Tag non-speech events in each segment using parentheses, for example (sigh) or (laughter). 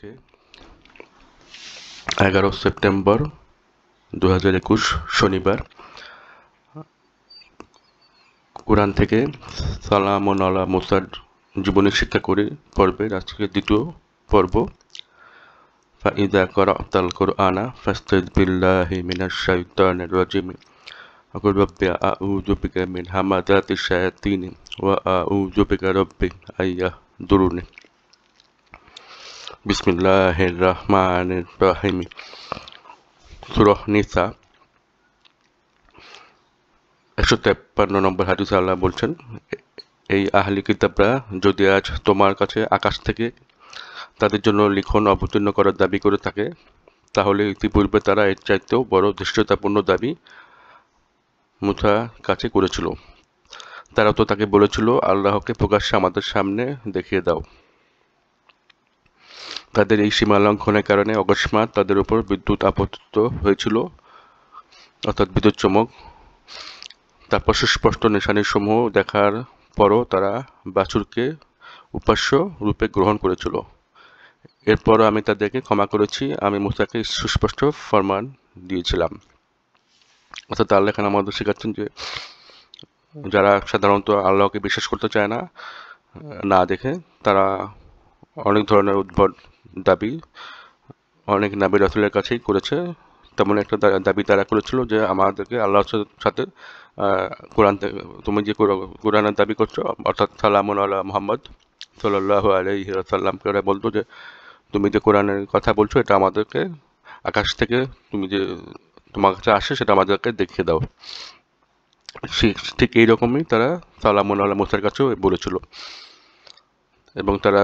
আজকে এগারো সেপ্টেম্বর দু হাজার একুশ শনিবার কোরআন থেকে সালাম ও নালা মোসার জীবনী শিক্ষা করে পর্বে আজকে দ্বিতীয় পর্ব ফাইদা করা কর আনা ফাস্তিদ বিল্লাহি মিনাশ শাইতানির রাজিম أقول ربي أعوذ بك من همدات الشياطين وأعوذ بك ربي أن يحضرني বিসমিল্লাহ রহমান রাহিমি সুরহ নিসা একশো তেপ্পান্ন নম্বর হাদিস আল্লাহ বলছেন এই আহলি কিতাবরা যদি আজ তোমার কাছে আকাশ থেকে তাদের জন্য লিখন অবতীর্ণ করার দাবি করে থাকে তাহলে ইতিপূর্বে তারা এর চাইতেও বড় ধৃষ্টতাপূর্ণ দাবি মুথা কাছে করেছিল তারা তো তাকে বলেছিল আল্লাহকে প্রকাশ্যে আমাদের সামনে দেখিয়ে দাও তাদের এই সীমা লঙ্ঘনের কারণে অকস্মাৎ তাদের উপর বিদ্যুৎ আপত্ত হয়েছিল অর্থাৎ বিদ্যুৎ চমক তারপর সুস্পষ্ট নিশানিসমূহ দেখার পরও তারা বাছুরকে উপাস্য রূপে গ্রহণ করেছিল এরপর আমি তাদেরকে ক্ষমা করেছি আমি মুসাকে সুস্পষ্ট ফরমান দিয়েছিলাম অর্থাৎ তার লেখা আমাদের শেখাচ্ছেন যে যারা সাধারণত আল্লাহকে বিশ্বাস করতে চায় না না দেখে তারা অনেক ধরনের উদ্ভট দাবি অনেক নাবি রসুলের কাছেই করেছে তেমন একটা দাবি তারা করেছিল যে আমাদেরকে আল্লাহর সাথে কোরআন তুমি যে কোরআনের দাবি করছো অর্থাৎ সালাম আল্লাহ মোহাম্মদ সাল্লাহ সাল্লাম ওরা বলতো যে তুমি যে কোরআনের কথা বলছো এটা আমাদেরকে আকাশ থেকে তুমি যে তোমার কাছে আসে সেটা আমাদেরকে দেখিয়ে দাও ঠিক এইরকমই তারা সালাম আল্লাহ মোসার কাছেও বলেছিল এবং তারা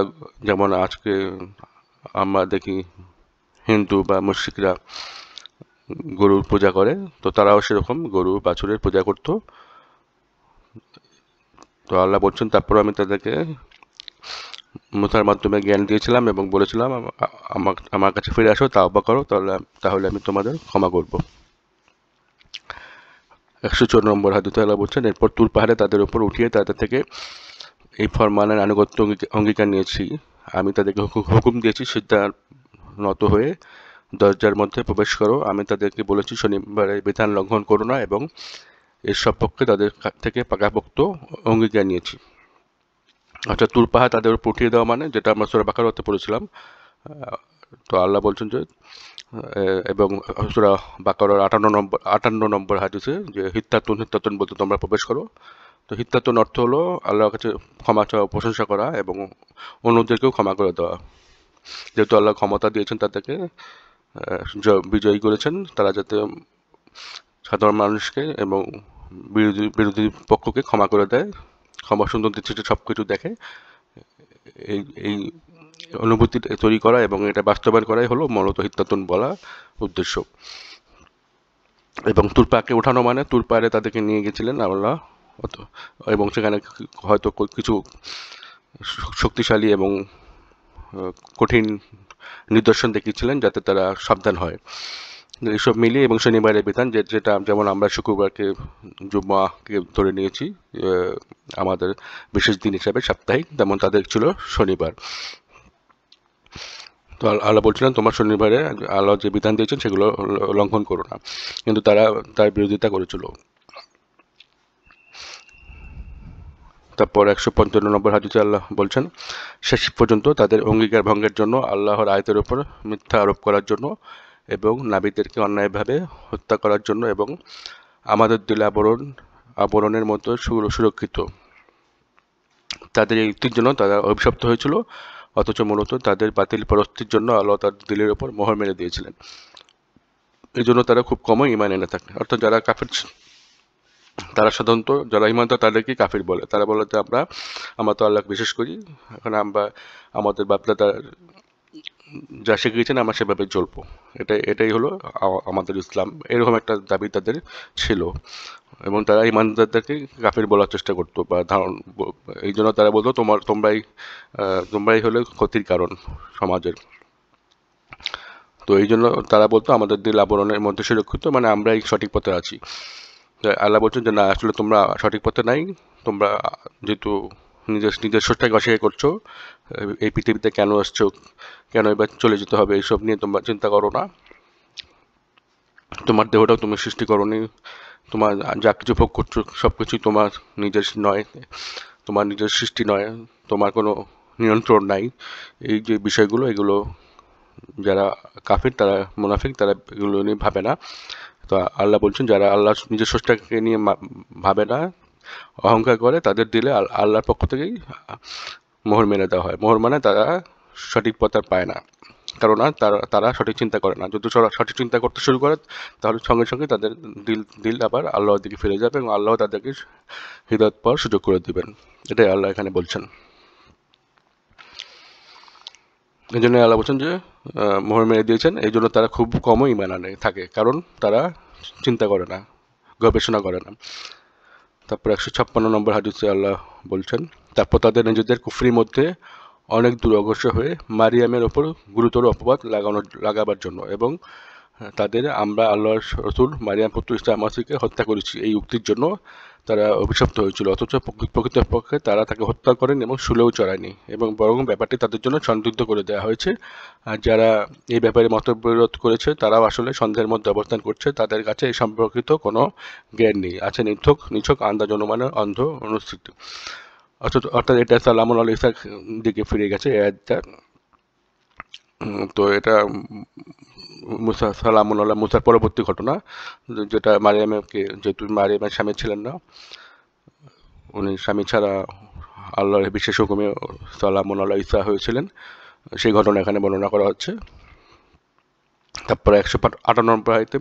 যেমন আজকে আমরা দেখি হিন্দু বা মুশ্রিকরা গরুর পূজা করে তো তারাও সেরকম গরু বাছুরের পূজা করত তো আল্লাহ বলছেন তারপর আমি তাদেরকে মুসার মাধ্যমে জ্ঞান দিয়েছিলাম এবং বলেছিলাম আমার কাছে ফিরে আসো তা অবা করো তাহলে তাহলে আমি তোমাদের ক্ষমা করব একশো চোর নম্বর হাদিতে আল্লাহ বলছেন এরপর তুর পাহাড়ে তাদের উপর উঠিয়ে তাদের থেকে এই ফরমানের আনুগত্য অঙ্গীকার নিয়েছি আমি তাদেরকে হুকুম দিয়েছি সিদ্ধার নত হয়ে দরজার মধ্যে প্রবেশ করো আমি তাদেরকে বলেছি শনিবারে বিধান লঙ্ঘন করো না এবং এর পক্ষে তাদের থেকে পাকাপোক্ত অঙ্গীকার নিয়েছি অর্থাৎ তুর তাদের উপর উঠিয়ে দেওয়া মানে যেটা আমরা সোরা বাকার হতে পড়েছিলাম তো আল্লাহ বলছেন যে এবং সুরা বাকার আটান্ন নম্বর আটান্ন নম্বর হাদিসে যে হিত্যাতুন হিত্যাতুন বলতে তোমরা প্রবেশ করো তো হিতাতন অর্থ হলো আল্লাহর কাছে ক্ষমা চাওয়া প্রশংসা করা এবং অন্যদেরকেও ক্ষমা করে দেওয়া যেহেতু আল্লাহ ক্ষমতা দিয়েছেন তাদেরকে বিজয়ী করেছেন তারা যাতে সাধারণ মানুষকে এবং বিরোধী বিরোধী পক্ষকে ক্ষমা করে দেয় ক্ষমা সুন্দর দৃষ্টিতে সব কিছু দেখে এই এই অনুভূতি তৈরি করা এবং এটা বাস্তবায়ন করাই হলো মূলত হিত্যাতন বলা উদ্দেশ্য এবং তুরপাকে ওঠানো মানে তুরপারে তাদেরকে নিয়ে গেছিলেন আল্লাহ এবং সেখানে হয়তো কিছু শক্তিশালী এবং কঠিন নিদর্শন দেখিয়েছিলেন যাতে তারা সাবধান হয় এইসব মিলিয়ে এবং শনিবারের বিধান যে যেটা যেমন আমরা শুক্রবারকে জুম্মাকে ধরে নিয়েছি আমাদের বিশেষ দিন হিসাবে সাপ্তাহিক তেমন তাদের ছিল শনিবার তো আল্লাহ বলছিলেন তোমার শনিবারে আল্লাহ যে বিধান দিয়েছেন সেগুলো লঙ্ঘন করো না কিন্তু তারা তার বিরোধিতা করেছিল তারপর একশো পঞ্চান্ন নম্বর হাদিসে আল্লাহ বলছেন শেষ পর্যন্ত তাদের অঙ্গীকার ভঙ্গের জন্য আল্লাহর আয়তের উপর মিথ্যা আরোপ করার জন্য এবং নাবিদেরকে অন্যায়ভাবে হত্যা করার জন্য এবং আমাদের দিল আবরণ আবরণের মতো সুরক্ষিত তাদের ইক্তির জন্য তারা অভিশপ্ত হয়েছিল অথচ মূলত তাদের বাতিল পরস্তির জন্য আল্লাহ তার দিলের ওপর মোহর মেরে দিয়েছিলেন এই জন্য তারা খুব কমই ইমান এনে থাকে অর্থাৎ যারা কাফের তারা সাধারণত যারা তো তাদেরকে কাফির বলে তারা বলে যে আমরা আমরা তো আল্লাহকে বিশ্বাস করি এখন আমরা আমাদের বাপদাদা যা শিখিয়েছেন আমরা সেভাবে চলবো এটা এটাই হলো আমাদের ইসলাম এরকম একটা দাবি তাদের ছিল এবং তারা ইমানদারদেরকে কাফির বলার চেষ্টা করতো বা ধারণ এই জন্য তারা বলতো তোমার তোমরাই তোমরাই হলে ক্ষতির কারণ সমাজের তো এই জন্য তারা বলতো আমাদের দিল আবরণের মধ্যে সুরক্ষিত মানে আমরাই সঠিক পথে আছি আল্লাহ বলছেন যে না আসলে তোমরা সঠিক পথে নাই তোমরা যেহেতু নিজের নিজের সোজটাকে অস্বীকার করছো এই পৃথিবীতে কেন আসছো কেন এবার চলে যেতে হবে এইসব নিয়ে তোমরা চিন্তা করো না তোমার দেহটাও তুমি সৃষ্টি করনি তোমার যা কিছু ভোগ করছো সব কিছুই তোমার নিজের নয় তোমার নিজের সৃষ্টি নয় তোমার কোনো নিয়ন্ত্রণ নাই এই যে বিষয়গুলো এগুলো যারা কাফির তারা মুনাফিক তারা এগুলো নিয়ে ভাবে না তো আল্লাহ বলছেন যারা আল্লাহ নিজের স্রষ্টাকে নিয়ে ভাবে না অহংকার করে তাদের দিলে আল্লাহর পক্ষ থেকেই মোহর মেনে দেওয়া হয় মোহর মানে তারা সঠিক পথে পায় না কারণ তারা তারা সঠিক চিন্তা করে না যদি সঠিক চিন্তা করতে শুরু করে তাহলে সঙ্গে সঙ্গে তাদের দিল দিল আবার আল্লাহর দিকে ফিরে যাবে এবং আল্লাহ তাদেরকে হৃদয় পাওয়ার সুযোগ করে দেবেন এটাই আল্লাহ এখানে বলছেন এই জন্য আল্লাহ বলছেন যে মোহর মেরে দিয়েছেন এই জন্য তারা খুব কমই মানানে থাকে কারণ তারা চিন্তা করে না গবেষণা করে না তারপর একশো ছাপ্পান্ন নম্বর হাদিসে আল্লাহ বলছেন তারপর তাদের নিজেদের কুফরির মধ্যে অনেক দূর অগ্রসর হয়ে মারিয়ামের ওপর গুরুতর অপবাদ লাগানো লাগাবার জন্য এবং তাদের আমরা আল্লাহর রসুল মারিয়াম পুত্র ইসলাম মাসিকে হত্যা করেছি এই উক্তির জন্য তারা অভিশপ্ত হয়েছিল অথচ প্রকৃতপক্ষে তারা তাকে হত্যা করেন এবং শুলেও চড়ায়নি এবং বরং ব্যাপারটি তাদের জন্য সন্দিগ্ধ করে দেওয়া হয়েছে আর যারা এই ব্যাপারে মতবিরোধ করেছে তারাও আসলে সন্দেহের মধ্যে অবস্থান করছে তাদের কাছে এই সম্পর্কিত কোনো জ্ঞান নেই আছে নিথক নিছক আন্দাজ অনুমানের অন্ধ অনুষ্ঠিত অর্থাৎ অর্থাৎ এটা সালাম আল ইসার দিকে ফিরে গেছে এটা তো এটা মুসা সালামুল আল্লাহ মুসার পরবর্তী ঘটনা যেটা মারিয়ামকে যেহেতু মারিয়ামের স্বামী ছিলেন না উনি স্বামী ছাড়া আল্লাহর বিশেষ হুকুমে সালাম আল্লাহ ইসা হয়েছিলেন সেই ঘটনা এখানে বর্ণনা করা হচ্ছে তারপরে একশো আটানব্বই আয়তে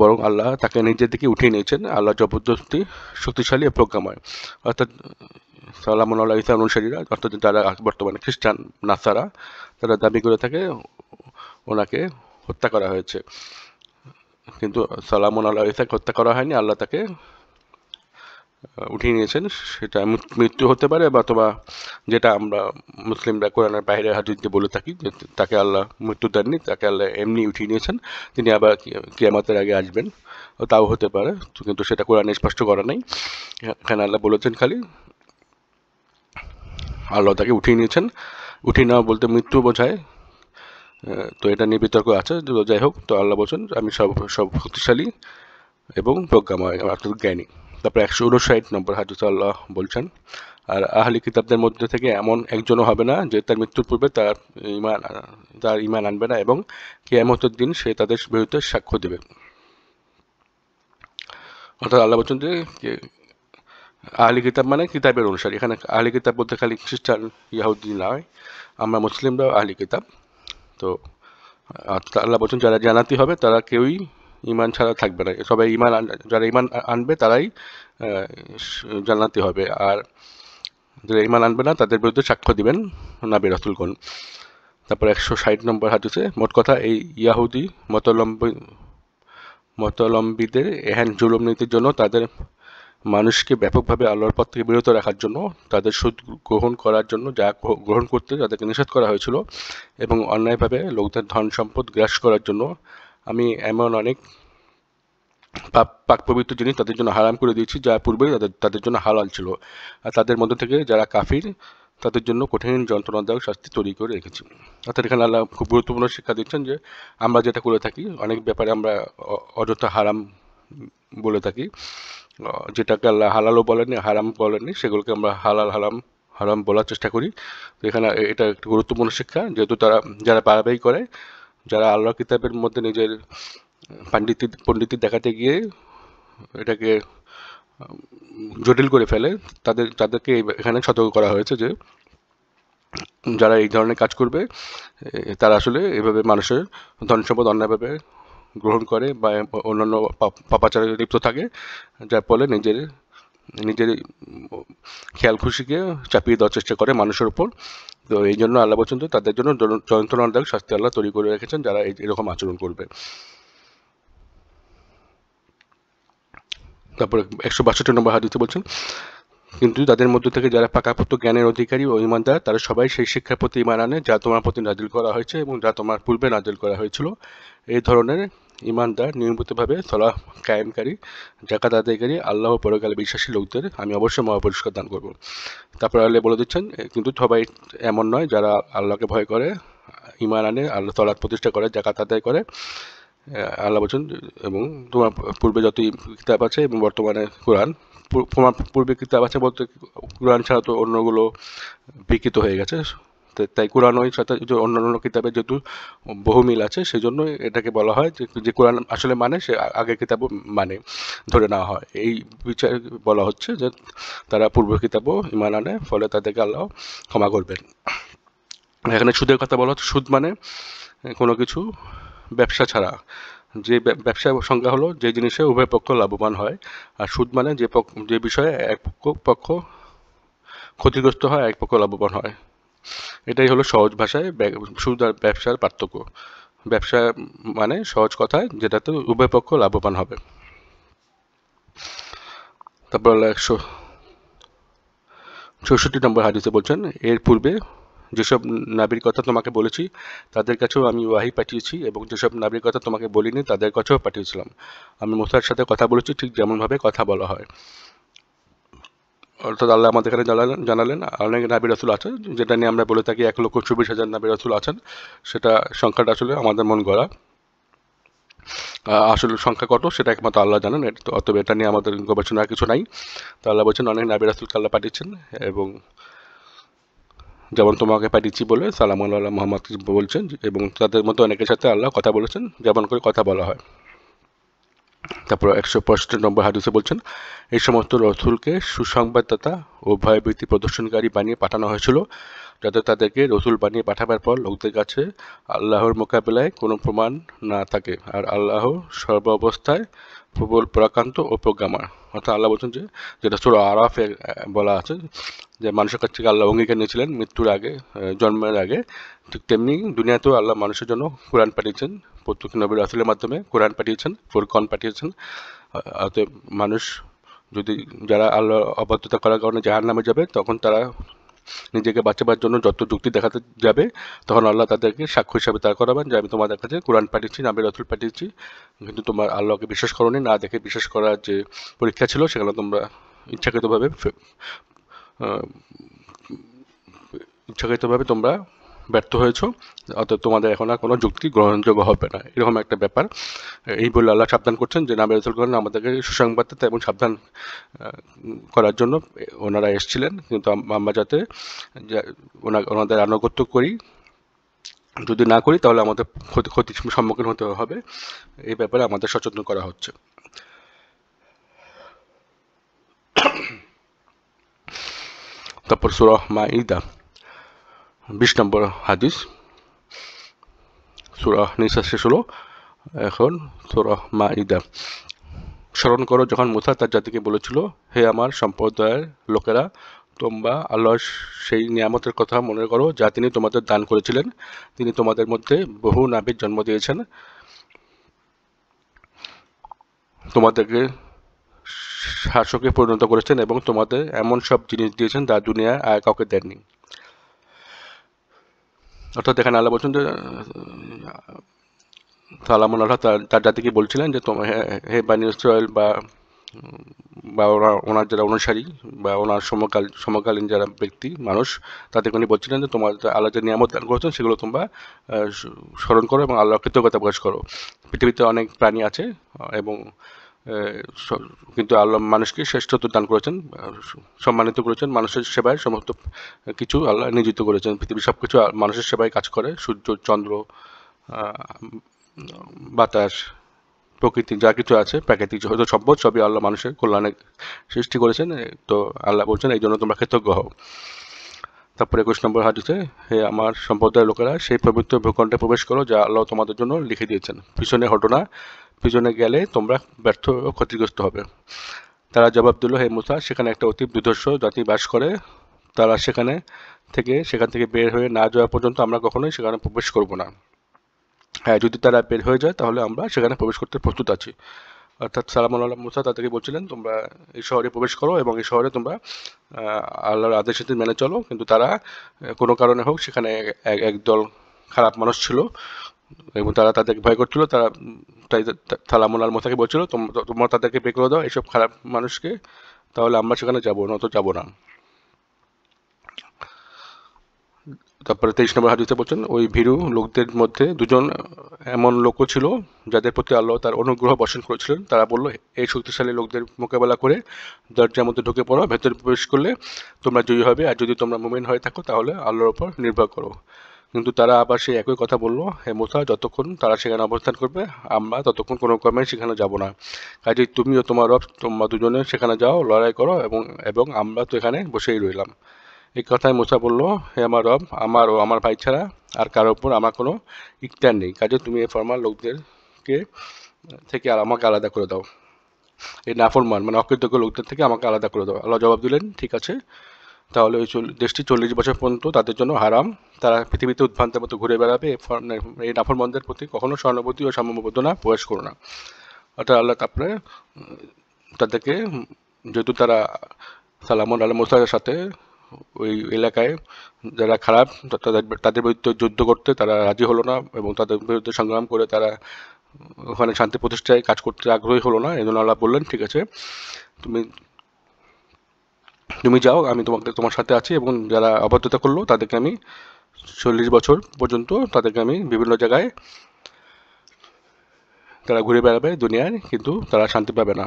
বরং আল্লাহ তাকে নিজের দিকে উঠিয়ে নিয়েছেন আল্লাহ জবরদস্তি শক্তিশালী প্রজ্ঞাময় অর্থাৎ আল্লাহ ইসা অনুসারীরা অর্থাৎ যারা বর্তমানে খ্রিস্টান নাসারা তারা দাবি করে থাকে ওনাকে হত্যা করা হয়েছে কিন্তু সালাম আল্লাহ ইসাক হত্যা করা হয়নি আল্লাহ তাকে উঠিয়ে নিয়েছেন সেটা মৃত্যু হতে পারে বা অথবা যেটা আমরা মুসলিমরা কোরআনের বাইরে হাজিতে বলে থাকি যে তাকে আল্লাহ মৃত্যু দেননি তাকে আল্লাহ এমনি উঠিয়ে নিয়েছেন তিনি আবার কিয়ামতের আগে আসবেন তাও হতে পারে কিন্তু সেটা কোরআনে স্পষ্ট করা নেই এখানে আল্লাহ বলেছেন খালি আল্লাহ তাকে উঠিয়ে নিয়েছেন উঠিয়ে নেওয়া বলতে মৃত্যু বোঝায় তো এটা নিয়ে বিতর্ক আছে যাই হোক তো আল্লাহ বলছেন আমি সব সব শক্তিশালী এবং প্রজ্ঞাময় জ্ঞানী তারপর একশো উনষাট নম্বর হাজত আল্লাহ বলছেন আর আহলি কিতাবদের মধ্যে থেকে এমন একজনও হবে না যে তার মৃত্যুর পূর্বে তার ইমান তার ইমান আনবে না এবং কেয়ামতের দিন সে তাদের বিরুদ্ধে সাক্ষ্য দেবে অর্থাৎ আল্লাহ বলছেন যে আহলি কিতাব মানে কিতাবের অনুসারী এখানে আহলি কিতাব বলতে খালি খ্রিস্টান ইয়াহুদ্দিন নয় আমরা মুসলিমরাও আহলি কিতাব তো আল্লাহ বলছেন যারা জানাতি হবে তারা কেউই ইমান ছাড়া থাকবে না সবাই ইমান যারা ইমান আনবে তারাই জানাতি হবে আর যারা ইমান আনবে না তাদের বিরুদ্ধে সাক্ষ্য দিবেন নাবি রাসুলগণ তারপর একশো ষাট নম্বর হাদিসে মোট কথা এই ইয়াহুদি মতলম্বী মতলম্বীদের এহেন জুলুম নীতির জন্য তাদের মানুষকে ব্যাপকভাবে আল্লাহর পথ থেকে বিরত রাখার জন্য তাদের সুদ গ্রহণ করার জন্য যা গ্রহণ করতে তাদেরকে নিষেধ করা হয়েছিল এবং অন্যায়ভাবে লোকদের ধন সম্পদ গ্রাস করার জন্য আমি এমন অনেক পাপ পাক পবিত্র জিনিস তাদের জন্য হারাম করে দিয়েছি যা পূর্বে তাদের তাদের জন্য হালাল ছিল আর তাদের মধ্যে থেকে যারা কাফির তাদের জন্য কঠিন যন্ত্রণাদায়ক শাস্তি তৈরি করে রেখেছি অর্থাৎ এখানে আল্লাহ খুব গুরুত্বপূর্ণ শিক্ষা দিচ্ছেন যে আমরা যেটা করে থাকি অনেক ব্যাপারে আমরা অযথা হারাম বলে থাকি যেটাকে আল্লাহ হালালও বলেনি হারাম বলেনি সেগুলোকে আমরা হালাল হারাম হারাম বলার চেষ্টা করি তো এখানে এটা একটা গুরুত্বপূর্ণ শিক্ষা যেহেতু তারা যারা পারাবাই করে যারা আল্লাহ কিতাবের মধ্যে নিজের পাণ্ডিতি পণ্ডিত দেখাতে গিয়ে এটাকে জটিল করে ফেলে তাদের তাদেরকে এখানে সতর্ক করা হয়েছে যে যারা এই ধরনের কাজ করবে তারা আসলে এভাবে মানুষের ধন সম্পদ অন্যায়ভাবে গ্রহণ করে বা অন্যান্য পাপাচারে লিপ্ত থাকে যার ফলে নিজের নিজের খেয়াল খুশিকে চাপিয়ে দেওয়ার চেষ্টা করে মানুষের উপর তো এই জন্য আল্লাহ পর্যন্ত তাদের জন্য যন্ত্রণাদায়ক শাস্তি আল্লাহ তৈরি করে রেখেছেন যারা এরকম আচরণ করবে তারপরে একশো বাষট্টি নম্বর হাদিতে বলছেন কিন্তু তাদের মধ্যে থেকে যারা পাকাপোক্ত জ্ঞানের অধিকারী ও ইমানদার তারা সবাই সেই শিক্ষার প্রতি ইমান আনে যা তোমার প্রতি নাজিল করা হয়েছে এবং যা তোমার পূর্বে নাজিল করা হয়েছিল এই ধরনের ইমানদার নিয়মিতভাবে সলাহ কায়েমকারী জাকাত আদায়কারী আল্লাহ পরকাল বিশ্বাসী লোকদের আমি অবশ্যই মহাপরিষ্কার দান করব তারপর আল্লাহ বলে দিচ্ছেন কিন্তু সবাই এমন নয় যারা আল্লাহকে ভয় করে ইমান আনে আল্লাহ তলাদ প্রতিষ্ঠা করে জাকাত আদায় করে আল্লাহ বলছেন এবং তোমার পূর্বে যত কিতাব আছে এবং বর্তমানে কোরআন তোমার পূর্বে কিতাব আছে বলতে কোরআন ছাড়া তো অন্যগুলো বিকৃত হয়ে গেছে তাই কোরআন সাথে অন্য অন্যান্য কিতাবের যেহেতু বহু মিল আছে সেজন্য এটাকে বলা হয় যে কোরআন আসলে মানে সে আগে কিতাব মানে ধরে নেওয়া হয় এই বিচার বলা হচ্ছে যে তারা পূর্ব কিতাবও ইমান আনে ফলে তাদেরকে আল্লাহ ক্ষমা করবেন এখানে সুদের কথা বলা হচ্ছে সুদ মানে কোনো কিছু ব্যবসা ছাড়া যে ব্যবসা সংজ্ঞা হলো যে জিনিসে উভয় পক্ষ লাভবান হয় আর সুদ মানে যে পক্ষ যে বিষয়ে এক পক্ষ পক্ষ ক্ষতিগ্রস্ত হয় এক পক্ষ লাভবান হয় এটাই হলো সহজ ভাষায় সুদ আর ব্যবসার পার্থক্য ব্যবসা মানে সহজ কথায় যেটাতে উভয় পক্ষ লাভবান হবে তারপর হলো একশো চৌষট্টি নম্বর হাদিসে বলছেন এর পূর্বে যেসব নাবির কথা তোমাকে বলেছি তাদের কাছেও আমি ওয়াহি পাঠিয়েছি এবং যেসব নাবির কথা তোমাকে বলিনি তাদের কাছেও পাঠিয়েছিলাম আমি মোসার সাথে কথা বলেছি ঠিক যেমনভাবে কথা বলা হয় অর্থাৎ আল্লাহ আমাদের এখানে জানালেন জানালেন অনেক নাবি আসুল আছে যেটা নিয়ে আমরা বলে থাকি এক লক্ষ চব্বিশ হাজার নাবি আসুল আছেন সেটা সংখ্যাটা আসলে আমাদের মন গড়া আসল সংখ্যা কত সেটা একমাত্র আল্লাহ জানেন অতএব এটা নিয়ে আমাদের গবেষণা কিছু নাই তো আল্লাহ বলছেন অনেক নাবি আসুল আল্লাহ পাঠিয়েছেন এবং যেমন তোমাকে পাঠিয়েছি বলে সালাম আল্লাহ মোহাম্মদ বলছেন এবং তাদের মধ্যে অনেকের সাথে আল্লাহ কথা বলেছেন যেমন করে কথা বলা হয় তারপর একশো পঁয়ষট্টি নম্বর হাদিসে বলছেন এই সমস্ত রসুলকে সুসংবাদদাতা ও ভয়ভীতি প্রদর্শনকারী বানিয়ে পাঠানো হয়েছিল যাতে তাদেরকে রসুল বানিয়ে পাঠাবার পর লোকদের কাছে আল্লাহর মোকাবেলায় কোনো প্রমাণ না থাকে আর আল্লাহ অবস্থায় প্রবল পরাক্রান্ত ও প্রজ্ঞামার অর্থাৎ আল্লাহ বলছেন যে যেটা সুর আরাফে বলা আছে যে মানুষের কাছ থেকে আল্লাহ অঙ্গীকার নিয়েছিলেন মৃত্যুর আগে জন্মের আগে ঠিক তেমনি দুনিয়াতেও আল্লাহ মানুষের জন্য কোরআন পাঠিয়েছেন প্রত্যেক নবীর আসলের মাধ্যমে কোরআন পাঠিয়েছেন ফোরকন পাঠিয়েছেন অতএব মানুষ যদি যারা আল্লাহ অবাধ্যতা করার কারণে জাহার নামে যাবে তখন তারা নিজেকে বাঁচাবার জন্য যত যুক্তি দেখাতে যাবে তখন আল্লাহ তাদেরকে সাক্ষ্য হিসাবে তা করাবেন যে আমি তোমাদের কাছে কোরআন পাঠিয়েছি নামে রথুল পাঠিয়েছি কিন্তু তোমার আল্লাহকে বিশ্বাস করনি না দেখে বিশ্বাস করার যে পরীক্ষা ছিল সেখানে তোমরা ইচ্ছাকৃতভাবে ইচ্ছাকৃতভাবে তোমরা ব্যর্থ হয়েছ অর্থাৎ তোমাদের এখন আর কোনো যুক্তি গ্রহণযোগ্য হবে না এরকম একটা ব্যাপার এই বলে আল্লাহ সাবধান করছেন যে নাম রসুলগণ আমাদেরকে সুসংবাদতে এবং সাবধান করার জন্য ওনারা এসেছিলেন কিন্তু আমরা যাতে ওনাদের আনুগত্য করি যদি না করি তাহলে আমাদের ক্ষতি ক্ষতির সম্মুখীন হতে হবে এই ব্যাপারে আমাদের সচেতন করা হচ্ছে তারপর সুরহ মা ইদা বিশ নম্বর হাদিস সুরাহ নিঃশ্বাস শেষ হলো এখন সুরাহ মা ইদা স্মরণ করো যখন মুসা তার জাতিকে বলেছিল হে আমার সম্প্রদায়ের লোকেরা তোমরা আল্লাহর সেই নিয়ামতের কথা মনে করো যা তিনি তোমাদের দান করেছিলেন তিনি তোমাদের মধ্যে বহু নাবির জন্ম দিয়েছেন তোমাদেরকে শাসকে পরিণত করেছেন এবং তোমাদের এমন সব জিনিস দিয়েছেন যা দুনিয়ায় আর কাউকে দেননি অর্থাৎ এখানে আল্লাহ বলছেন যে সালামুল আল্লাহ তার জাতিকে বলছিলেন যে তোমার হে বা ইসরায়েল বা বা ওনার ওনার যারা অনুসারী বা ওনার সমকাল সমকালীন যারা ব্যক্তি মানুষ তাদের উনি বলছিলেন যে তোমার আল্লাহ যে নিয়ামত দান করেছেন সেগুলো তোমরা স্মরণ করো এবং আল্লাহ কৃতজ্ঞতা প্রকাশ করো পৃথিবীতে অনেক প্রাণী আছে এবং কিন্তু আল্লাহ মানুষকে শ্রেষ্ঠত্ব দান করেছেন সম্মানিত করেছেন মানুষের সেবায় সমস্ত কিছু আল্লাহ নিয়োজিত করেছেন পৃথিবীর সব কিছু মানুষের সেবায় কাজ করে সূর্য চন্দ্র বাতাস প্রকৃতি যা কিছু আছে প্রাকৃতিক হয়তো সম্পদ সবই আল্লাহ মানুষের কল্যাণে সৃষ্টি করেছেন তো আল্লাহ বলছেন এই জন্য তোমরা কৃতজ্ঞ হও তারপরে একুশ নম্বর হাদিসে হে আমার সম্প্রদায়ের লোকেরা সেই পবিত্র ভূখণ্ডে প্রবেশ করো যা আল্লাহ তোমাদের জন্য লিখে দিয়েছেন পিছনে ঘটনা পিছনে গেলে তোমরা ব্যর্থ ও ক্ষতিগ্রস্ত হবে তারা জবাব দিল হে মুসা সেখানে একটা অতি দুর্ধর্ষ জাতি বাস করে তারা সেখানে থেকে সেখান থেকে বের হয়ে না যাওয়া পর্যন্ত আমরা কখনোই সেখানে প্রবেশ করব না হ্যাঁ যদি তারা বের হয়ে যায় তাহলে আমরা সেখানে প্রবেশ করতে প্রস্তুত আছি অর্থাৎ সালাম আল্লাহ মুসা তাদেরকে বলছিলেন তোমরা এই শহরে প্রবেশ করো এবং এই শহরে তোমরা আল্লাহর আদেশ মেনে চলো কিন্তু তারা কোনো কারণে হোক সেখানে একদল খারাপ মানুষ ছিল এবং তারা তাদেরকে ভয় করছিল তারা তাই সালামুল আল মুসাকে বলছিল তোমরা তাদেরকে বের করে দাও এইসব খারাপ মানুষকে তাহলে আমরা সেখানে যাবো না তো যাবো না তারপরে তেইশ নম্বর হাদিসে বলছেন ওই ভীরু লোকদের মধ্যে দুজন এমন লোকও ছিল যাদের প্রতি আল্লাহ তার অনুগ্রহ বর্ষণ করেছিলেন তারা বলল এই শক্তিশালী লোকদের মোকাবেলা করে দরজার মধ্যে ঢুকে পড়ো ভেতরে প্রবেশ করলে তোমরা জয়ী হবে আর যদি তোমরা মোমেন হয়ে থাকো তাহলে আল্লাহর ওপর নির্ভর করো কিন্তু তারা আবার সেই একই কথা বলল হে মোসা যতক্ষণ তারা সেখানে অবস্থান করবে আমরা ততক্ষণ কোনো ক্রমে সেখানে যাব না কাজেই তুমিও তোমার রব তোমরা দুজনে সেখানে যাও লড়াই করো এবং এবং আমরা তো এখানে বসেই রইলাম এই কথায় মোসা বলল হে আমার রব আমার ও আমার ভাই ছাড়া আর কারোর উপর আমার কোনো ইক্তার নেই কাজে তুমি এই ফরমার লোকদেরকে থেকে আর আমাকে আলাদা করে দাও এই নাফরমান মানে অকৃতজ্ঞ লোকদের থেকে আমাকে আলাদা করে দাও আল্লাহ জবাব দিলেন ঠিক আছে তাহলে ওই দেশটি চল্লিশ বছর পর্যন্ত তাদের জন্য হারাম তারা পৃথিবীতে উদ্ভ্রান্তের মতো ঘুরে বেড়াবে এই নাফরমন্দের প্রতি কখনো সহানুভূতি ও না প্রয়াস করো না অর্থাৎ আল্লাহ তারপরে তাদেরকে যেহেতু তারা সালামন আল মোসাদের সাথে ওই এলাকায় যারা খারাপ তাদের বিরুদ্ধে যুদ্ধ করতে তারা রাজি হলো না এবং তাদের বিরুদ্ধে সংগ্রাম করে তারা ওখানে শান্তি প্রতিষ্ঠায় কাজ করতে আগ্রহী হলো না এজন্য আল্লাহ বললেন ঠিক আছে তুমি তুমি যাও আমি তোমাকে তোমার সাথে আছি এবং যারা অবাধ্যতা করলো তাদেরকে আমি চল্লিশ বছর পর্যন্ত তাদেরকে আমি বিভিন্ন জায়গায় তারা ঘুরে বেড়াবে দুনিয়ায় কিন্তু তারা শান্তি পাবে না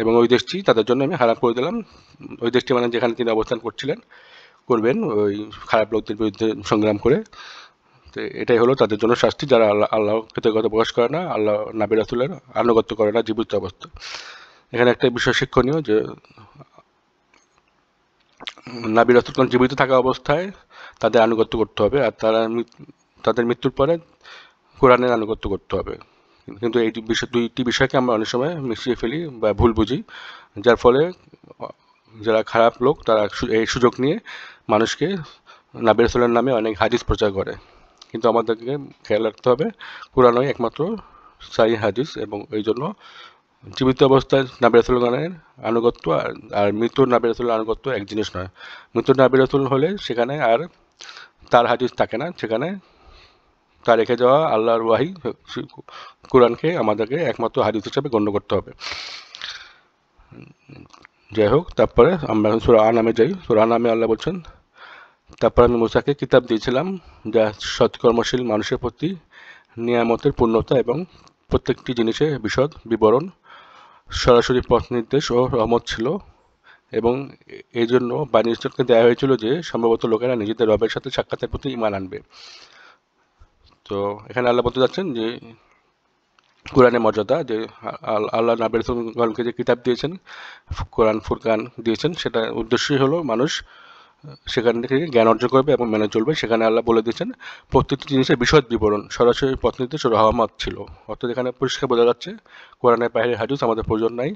এবং ওই দেশটি তাদের জন্য আমি হারাম করে দিলাম ওই দেশটি মানে যেখানে তিনি অবস্থান করছিলেন করবেন ওই খারাপ লোকদের বিরুদ্ধে সংগ্রাম করে তো এটাই হলো তাদের জন্য শাস্তি যারা আল্লাহ আল্লাহ কৃতজ্ঞতা প্রকাশ করে না আল্লাহ নাবি রাসুলের আনুগত্য করে না জীবিত অবস্থা এখানে একটা বিষয় শিক্ষণীয় যে নাবি কোন জীবিত থাকা অবস্থায় তাদের আনুগত্য করতে হবে আর তারা তাদের মৃত্যুর পরে কোরআনের আনুগত্য করতে হবে কিন্তু এই বিষয় দুইটি বিষয়কে আমরা অনেক সময় মিশিয়ে ফেলি বা ভুল বুঝি যার ফলে যারা খারাপ লোক তারা এই সুযোগ নিয়ে মানুষকে নাবির রসুলের নামে অনেক হাদিস প্রচার করে কিন্তু আমাদেরকে খেয়াল রাখতে হবে কোরআনই একমাত্র সাই হাদিস এবং এই জন্য জীবিত অবস্থায় নাবির রসুলগণের আনুগত্য আর মৃত নাবির রসুলের আনুগত্য এক জিনিস নয় মৃত নাবির রসুল হলে সেখানে আর তার হাদিস থাকে না সেখানে তা রেখে যাওয়া আল্লাহর ওয়াহি কোরআনকে আমাদেরকে একমাত্র হাদিস হিসাবে গণ্য করতে হবে যাই হোক তারপরে আমরা সুরা আনামে যাই সুরা নামে আল্লাহ বলছেন তারপরে আমি মুসাকে কিতাব দিয়েছিলাম যা সৎকর্মশীল মানুষের প্রতি নিয়ামতের পূর্ণতা এবং প্রত্যেকটি জিনিসের বিশদ বিবরণ সরাসরি পথ নির্দেশ ও রহমত ছিল এবং এই জন্য বাণিজ্যকে দেওয়া হয়েছিল যে সম্ভবত লোকেরা নিজেদের রবের সাথে সাক্ষাতের প্রতি ইমান আনবে তো এখানে আল্লাহ বলতে যাচ্ছেন যে কোরআনের মর্যাদা যে আল্লাহ নাবের যে কিতাব দিয়েছেন কোরআন ফুরকান দিয়েছেন সেটা উদ্দেশ্যই হলো মানুষ সেখান থেকে জ্ঞান অর্জন করবে এবং মেনে চলবে সেখানে আল্লাহ বলে দিয়েছেন প্রত্যেকটি জিনিসের বিশদ বিবরণ সরাসরি হওয়া মাত ছিল অর্থাৎ এখানে পরিষ্কার বোঝা যাচ্ছে কোরআনের বাহিরে হাজুস আমাদের প্রয়োজন নাই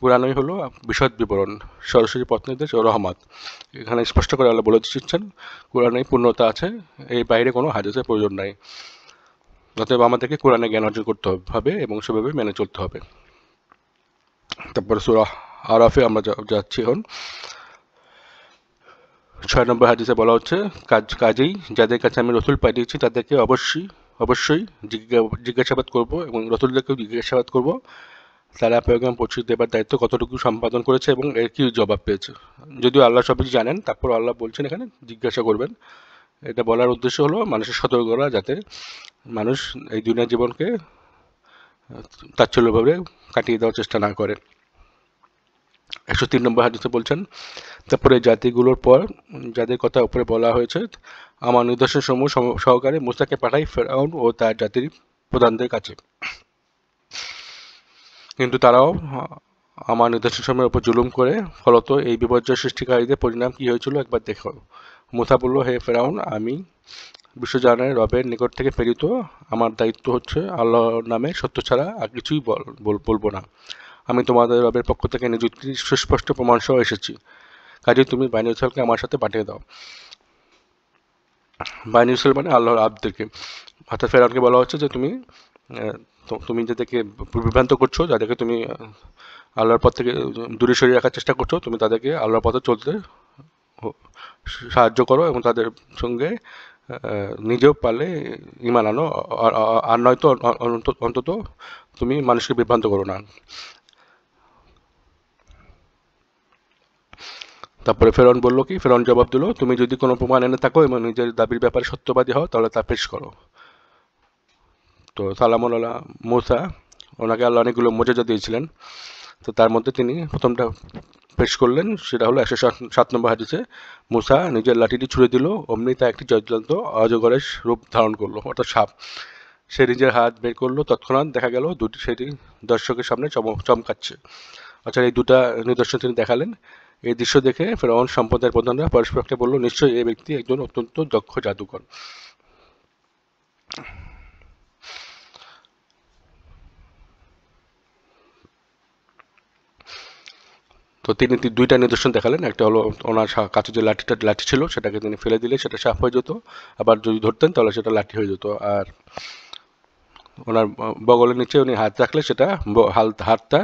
কোরআনই হলো বিশদ বিবরণ সরাসরি পত্নীতে রহমাত এখানে স্পষ্ট করে আল্লাহ বলে দিচ্ছেন কোরআনে পূর্ণতা আছে এই বাইরে কোনো হাজতের প্রয়োজন নাই অতএব আমাদেরকে কোরআনে জ্ঞান অর্জন করতে হবে এবং সেভাবে মেনে চলতে হবে তারপরে সুরাহ আরফে আমরা যাচ্ছি এখন ছয় নম্বর হাদিসে বলা হচ্ছে কাজ কাজেই যাদের কাছে আমি রসুল পাঠিয়েছি তাদেরকে অবশ্যই অবশ্যই জিজ্ঞাসাবাদ করব এবং রসুলদেরকেও জিজ্ঞাসাবাদ করব তারা প্রোগ্রাম পৌঁছে দেবার দায়িত্ব কতটুকু সম্পাদন করেছে এবং এর কী জবাব পেয়েছে যদিও আল্লাহ সব কিছু জানেন তারপর আল্লাহ বলছেন এখানে জিজ্ঞাসা করবেন এটা বলার উদ্দেশ্য হলো মানুষের সতর্ক করা যাতে মানুষ এই দুনিয়া জীবনকে তাচ্ছল্যভাবে কাটিয়ে দেওয়ার চেষ্টা না করে একশো তিন নম্বর হাদিসে বলছেন তারপরে জাতিগুলোর পর যাদের কথা উপরে বলা হয়েছে আমার নিদর্শন সমূহ সহকারে মুসাকে পাঠাই ফেরাউন ও তার জাতির প্রধানদের কাছে কিন্তু তারাও আমার নির্দেশন সময়ের উপর জুলুম করে ফলত এই বিপর্যয় সৃষ্টিকারীদের পরিণাম কি হয়েছিল একবার দেখো মুসা বলল হে ফেরাউন আমি বিশ্বজানের রবের নিকট থেকে প্রেরিত আমার দায়িত্ব হচ্ছে আল্লাহর নামে সত্য ছাড়া আর কিছুই বলবো না আমি তোমাদের রবের পক্ষ থেকে নিযুক্তির সুস্পষ্ট প্রমাণসহ এসেছি কাজে তুমি বাইনিউসেলকে আমার সাথে পাঠিয়ে দাও বাইনিউসেল মানে আল্লাহর আবদেরকে অর্থাৎ ফেরাউনকে বলা হচ্ছে যে তুমি তুমি যাদেরকে বিভ্রান্ত করছো যাদেরকে তুমি আল্লাহর পথ থেকে দূরে সরিয়ে রাখার চেষ্টা করছো তুমি তাদেরকে আল্লাহর পথে চলতে সাহায্য করো এবং তাদের সঙ্গে নিজেও পারলে ইমান আনো আর নয়তো অন্তত তুমি মানুষকে বিভ্রান্ত করো না তারপরে ফেরন বলল কি ফেরন জবাব দিল তুমি যদি কোনো প্রমাণ এনে থাকো এবং নিজের দাবির ব্যাপারে সত্যবাদী হও তাহলে তা পেশ করো তো সালাম মুসা ওনাকে আল্লাহ অনেকগুলো মর্যাদা দিয়েছিলেন তো তার মধ্যে তিনি প্রথমটা পেশ করলেন সেটা হলো একশো সাত নম্বর হাদিসে মুসা নিজের লাঠিটি ছুঁড়ে দিল অমনি তা একটি জয়জ্বলন্ত অজগরের রূপ ধারণ করলো অর্থাৎ সাপ সে নিজের হাত বের করলো তৎক্ষণাৎ দেখা গেল দুটি সেটি দর্শকের সামনে চমকাচ্ছে আচ্ছা এই দুটা নিদর্শন তিনি দেখালেন এই দৃশ্য দেখে ফেরাউন সম্প্রদায়ের প্রধানরা পরস্পরকে একটা বলল নিশ্চয়ই এই ব্যক্তি একজন অত্যন্ত দক্ষ জাদুকর তো তিনি দুইটা নিদর্শন দেখালেন একটা হলো ওনার কাছে যে লাঠিটা লাঠি ছিল সেটাকে তিনি ফেলে দিলে সেটা সাফ হয়ে যেত আবার যদি ধরতেন তাহলে সেটা লাঠি হয়ে যেত আর ওনার বগলের নিচে উনি হাত রাখলে সেটা হাতটা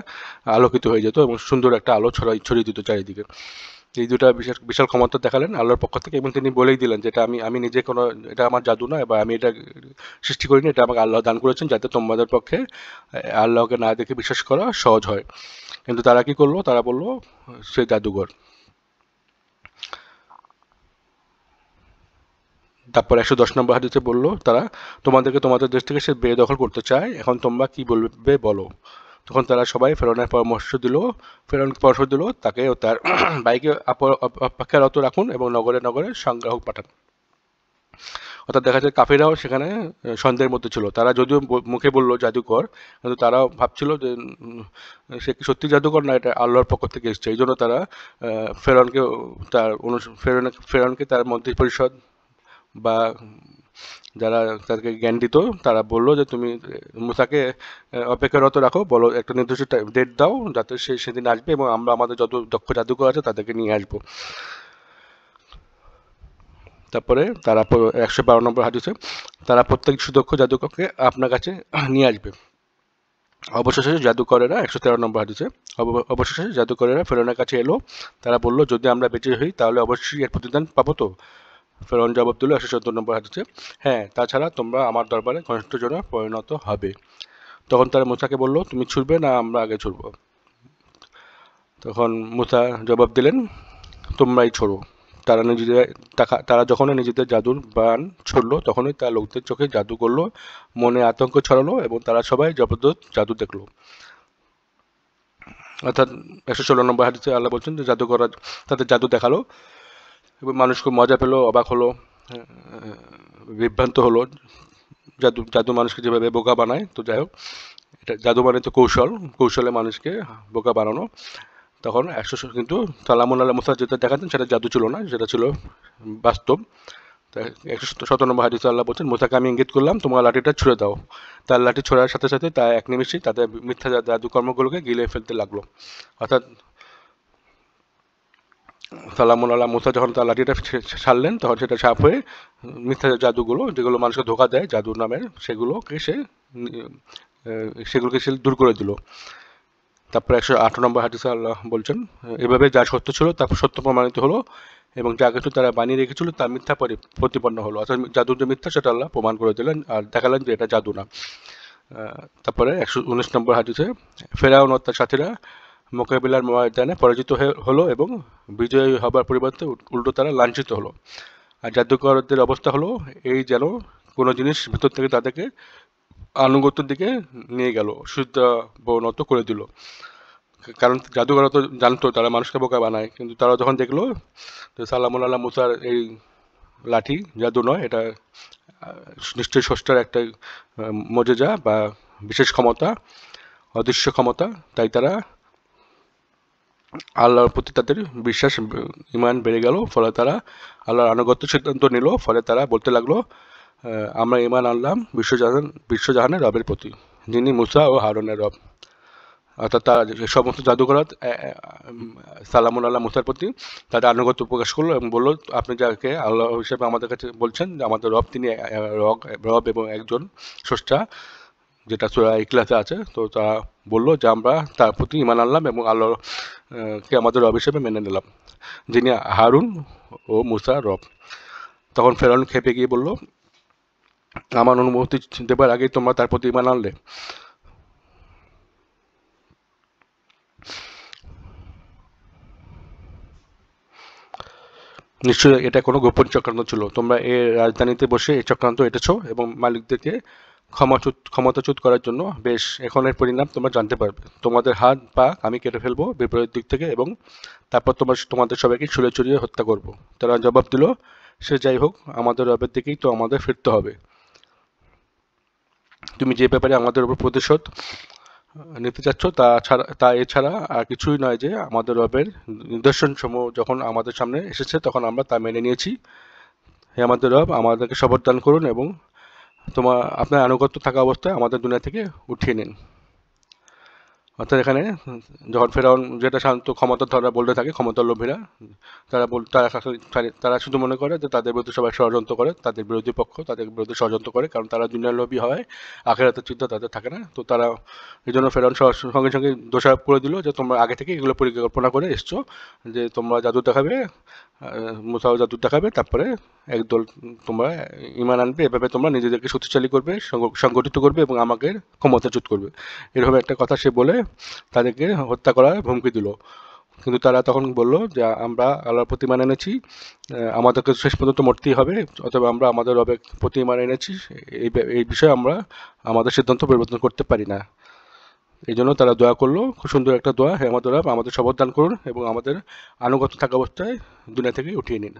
আলোকিত হয়ে যেত এবং সুন্দর একটা আলো ছড়াই ছড়িয়ে দিত চারিদিকে এই দুটা বিশাল বিশাল ক্ষমতা দেখালেন আল্লাহর পক্ষ থেকে এবং তিনি বলেই দিলেন যে এটা আমি আমি নিজে কোনো এটা আমার জাদু নয় বা আমি এটা সৃষ্টি করিনি এটা আমাকে আল্লাহ দান করেছেন যাতে তোমাদের পক্ষে আল্লাহকে না দেখে বিশ্বাস করা সহজ হয় কিন্তু তারা কি করলো তারা বললো সে জাদুঘর তারপর একশো দশ নম্বর হাদিতে বললো তারা তোমাদেরকে তোমাদের দেশ থেকে সে বেদখল করতে চায় এখন তোমরা কি বলবে বলো তখন তারা সবাই ফেরনের পরামর্শ দিল ফেরন পরামর্শ দিল তাকে ও তার (clears throat) বাইকে অপেক্ষারত রাখুন এবং নগরে নগরে সংগ্রাহক পাঠান অর্থাৎ দেখা যায় কাফেরাও সেখানে সন্দেহের মধ্যে ছিল তারা যদিও মুখে বলল জাদুকর কিন্তু তারাও ভাবছিল যে সে কি সত্যি জাদুকর না এটা আল্লাহর পক্ষ থেকে এসছে এই জন্য তারা ফেরনকে তার অনু ফেরন ফেরনকে তার মন্ত্রী পরিষদ বা যারা তাদেরকে জ্ঞান দিত তারা বলল যে তুমি মুসাকে অপেক্ষারত রাখো বলো একটা নির্দিষ্ট ডেট দাও যাতে সে সেদিন আসবে এবং আমরা আমাদের যত দক্ষ জাদুকর আছে তাদেরকে নিয়ে আসবো তারপরে তারা একশো বারো নম্বর হাদিসে তারা প্রত্যেক সুদক্ষ জাদুকরকে আপনার কাছে নিয়ে আসবে অবশেষে জাদুকরেরা একশো তেরো নম্বর হাদিসে অবশেষে জাদুকরেরা ফেরোনের কাছে এলো তারা বলল যদি আমরা বেঁচে হই তাহলে অবশ্যই এর প্রতিদান পাবো তো ফেরন জবাব দিল একশো চোদ্দ নম্বর হাদিসে হ্যাঁ তাছাড়া তোমরা আমার দরবারে ঘনিষ্ঠ ঘনিষ্ঠজনে পরিণত হবে তখন তারা মুসাকে বলল তুমি ছুটবে না আমরা আগে ছুটব তখন মুসা জবাব দিলেন তোমরাই ছোড়ো তারা নিজেদের টাকা তারা যখনই নিজেদের জাদুর বান ছড়লো তখনই তার লোকদের চোখে জাদু করলো মনে আতঙ্ক ছড়ালো এবং তারা সবাই জবরদস্ত জাদু দেখল অর্থাৎ একশো ষোলো নম্বর হাদিসে আল্লাহ বলছেন যে জাদু তাদের জাদু দেখালো মানুষ খুব মজা পেলো অবাক হলো হ্যাঁ, বিভ্রান্ত হলো জাদু জাদু মানুষকে যেভাবে বোকা বানায় তো যাই হোক এটা জাদু মানে তো কৌশল কৌশলে মানুষকে বোকা বানানো তখন একশো কিন্তু সালামুল আল্লাহ মুসাদ যেটা দেখাতেন সেটা জাদু ছিল না সেটা ছিল বাস্তব একশো শত নম্বর হাজি আল্লাহ বলছেন মোসাকে আমি ইঙ্গিত করলাম তোমার লাঠিটা ছুড়ে দাও তার লাঠি ছোড়ার সাথে সাথে তা এক নিমিশে তাদের মিথ্যা জাদুকর্মগুলোকে গিলে ফেলতে লাগলো অর্থাৎ সালামুল মুসা যখন তার লাঠিটা ছাড়লেন তখন সেটা সাপ হয়ে মিথ্যা জাদুগুলো যেগুলো মানুষকে ধোকা দেয় জাদুর নামের সেগুলোকে সে সেগুলোকে সে দূর করে দিল তারপরে একশো আট নম্বর হাদিসে আল্লাহ বলছেন এভাবে যা সত্য ছিল তা সত্য প্রমাণিত হলো এবং যা কিছু তারা বানিয়ে রেখেছিল তা মিথ্যা প্রতিপন্ন হলো অর্থাৎ জাদুর যে মিথ্যা সেটা আল্লাহ প্রমাণ করে দিলেন আর দেখালেন যে এটা জাদু না তারপরে একশো উনিশ নম্বর হাদিসে ফেরাউন ও সাথীরা মোকাবিলার ময়দানে পরাজিত হলো এবং বিজয়ী হবার পরিবর্তে উল্টো তারা লাঞ্ছিত হলো আর জাদুকরদের অবস্থা হলো এই যেন কোনো জিনিস ভেতর থেকে তাদেরকে আনুগত্যের দিকে নিয়ে গেল বনত করে দিল কারণ জাদুঘররা তো জানতো তারা মানুষকে বোকা বানায় কিন্তু তারা যখন দেখলো যে সালামুল আল্লাহ মুসার এই লাঠি জাদু নয় এটা নিশ্চয়ই ষষ্ঠার একটা মজেজা বা বিশেষ ক্ষমতা অদৃশ্য ক্ষমতা তাই তারা আল্লাহর প্রতি তাদের বিশ্বাস ইমান বেড়ে গেল ফলে তারা আল্লাহর আনুগত্য সিদ্ধান্ত নিল ফলে তারা বলতে লাগলো আমরা ইমান আনলাম বিশ্বজাহান বিশ্বজাহানের রবের প্রতি যিনি মুসা ও হারনের রব অর্থাৎ তার সমস্ত জাদুঘর সালামুল আল্লাহ মুসার প্রতি তাদের আনুগত্য প্রকাশ করলো এবং বললো আপনি যাকে আল্লাহ হিসেবে আমাদের কাছে বলছেন যে আমাদের রব তিনি রব এবং একজন স্রষ্টা যেটা সুরা ইকলাসে আছে তো তারা বলল যে আমরা তার প্রতি ইমান আনলাম এবং কে আমাদের রব হিসেবে মেনে নিলাম যিনি হারুন ও মুসা রব তখন ফেরন খেপে গিয়ে বলল আমার অনুমতি দেবার আগেই তোমরা তার প্রতি ইমান আনলে নিশ্চয়ই এটা কোনো গোপন চক্রান্ত ছিল তোমরা এ রাজধানীতে বসে এই চক্রান্ত এটেছ এবং মালিকদেরকে ক্ষমাচ্যুত ক্ষমতাচ্যুত করার জন্য বেশ এখন এর পরিণাম তোমরা জানতে পারবে তোমাদের হাত পা আমি কেটে ফেলবো বিপরীত দিক থেকে এবং তারপর তোমার তোমাদের সবাইকে ছুলে ছড়িয়ে হত্যা করব তারা জবাব দিল সে যাই হোক আমাদের রবের দিকেই তো আমাদের ফিরতে হবে তুমি যে ব্যাপারে আমাদের উপর প্রতিশোধ নিতে চাচ্ছ তা ছাড়া তা এছাড়া আর কিছুই নয় যে আমাদের রবের নিদর্শনসমূহ যখন আমাদের সামনে এসেছে তখন আমরা তা মেনে নিয়েছি হে আমাদের রব আমাদেরকে শপথ দান করুন এবং তোমার আপনার আনুগত্য থাকা অবস্থায় আমাদের দুনিয়া থেকে উঠিয়ে নিন অর্থাৎ এখানে যখন ফেরাউন যেটা শান্ত ক্ষমতাধররা বলতে থাকে ক্ষমতার লোভীরা তারা বল তারা তারা শুধু মনে করে যে তাদের বিরুদ্ধে সবাই ষড়যন্ত্র করে তাদের বিরোধী পক্ষ তাদের বিরুদ্ধে ষড়যন্ত্র করে কারণ তারা দুনিয়ার লোভী হয় হাতের চিন্তা তাদের থাকে না তো তারা এই জন্য ফেরাউন সঙ্গে সঙ্গে দোষারোপ করে দিল যে তোমরা আগে থেকে এগুলো পরিকল্পনা করে এসছো যে তোমরা জাদু দেখাবে মোসাও জাদু দেখাবে তারপরে একদল তোমরা ইমান আনবে এভাবে তোমরা নিজেদেরকে শক্তিশালী করবে সংগঠিত করবে এবং আমাকে ক্ষমতাচ্যুত করবে এরকম একটা কথা সে বলে তাদেরকে হত্যা করার হুমকি দিল কিন্তু তারা তখন বলল যে আমরা আল্লাহর প্রতিমান এনেছি আমাদেরকে শেষ পর্যন্ত মরতেই হবে অথবা আমরা আমাদের রবে প্রতিমান এনেছি এই এই বিষয়ে আমরা আমাদের সিদ্ধান্ত পরিবর্তন করতে পারি না এই জন্য তারা দোয়া করলো খুব সুন্দর একটা দোয়া হ্যাঁ আমাদের রব আমাদের শপথ দান করুন এবং আমাদের আনুগত থাকা অবস্থায় দুনিয়া থেকে উঠিয়ে নিন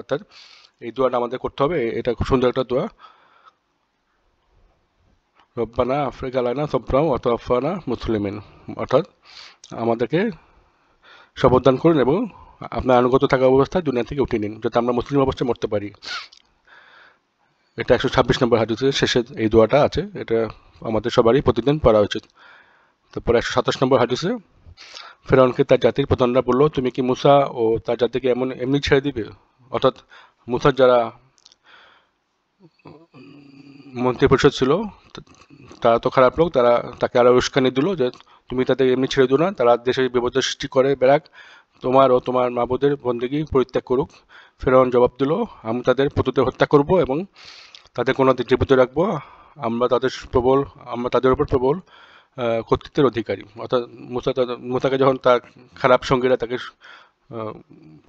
অর্থাৎ এই দোয়াটা আমাদের করতে হবে এটা খুব সুন্দর একটা দোয়া রব্বানা আফ্রিকা লাইনা সব্রাম অতফানা মুসলিমিন অর্থাৎ আমাদেরকে সবদান করুন এবং আপনার আনুগত থাকা অবস্থা দুনিয়া থেকে উঠিয়ে নিন যাতে আমরা মুসলিম অবস্থায় মরতে পারি এটা একশো ছাব্বিশ নম্বর হাজুতে শেষে এই দোয়াটা আছে এটা আমাদের সবারই প্রতিদিন পড়া উচিত তারপরে একশো সাতাশ নম্বর হাদিসে ফেরাউনকে তার জাতির প্রধানরা বললো তুমি কি মুসা ও তার জাতিকে এমন এমনি ছেড়ে দিবে অর্থাৎ মুসার যারা মন্ত্রিপরিষদ ছিল তারা তো খারাপ লোক তারা তাকে আরও উস্কানি দিল যে তুমি তাদের এমনি ছেড়ে দিও না তারা দেশে বিপদ সৃষ্টি করে বেড়াক তোমার ও তোমার মাবুদের বন্দেগী পরিত্যাগ করুক ফেরাউন জবাব দিল আমি তাদের পুতুতে হত্যা করব এবং তাদের কোনো জীবিত রাখবো আমরা তাদের প্রবল আমরা তাদের উপর প্রবল কর্তৃত্বের অধিকারী অর্থাৎ মুসা মুসাকে যখন তার খারাপ সঙ্গীরা তাকে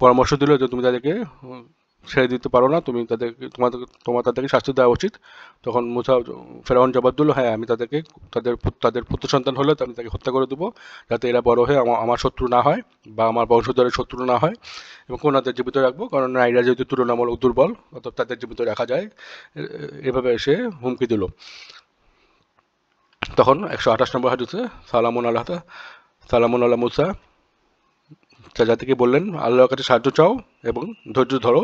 পরামর্শ দিল যে তুমি তাদেরকে ছেড়ে দিতে পারো না তুমি তাদেরকে তোমাদের তোমার তাদেরকে শাস্তি দেওয়া উচিত তখন মুসা ফেরাউন জবাব দিল হ্যাঁ আমি তাদেরকে তাদের তাদের পুত্র সন্তান হলে আমি তাকে হত্যা করে দেবো যাতে এরা বড় হয়ে আমার শত্রু না হয় বা আমার বংশধরের শত্রু না হয় এবং কোনাদের জীবিত রাখবো কারণ নারীরা যেহেতু তুলনামূলক দুর্বল অর্থাৎ তাদের জীবিত রাখা যায় এভাবে এসে হুমকি দিল তখন একশো আঠাশ নম্বর হাজুতে সালামুন আল্লাহ সালামুন আল্লাহ মুসা যা যা বললেন আল্লাহর কাছে সাহায্য চাও এবং ধৈর্য ধরো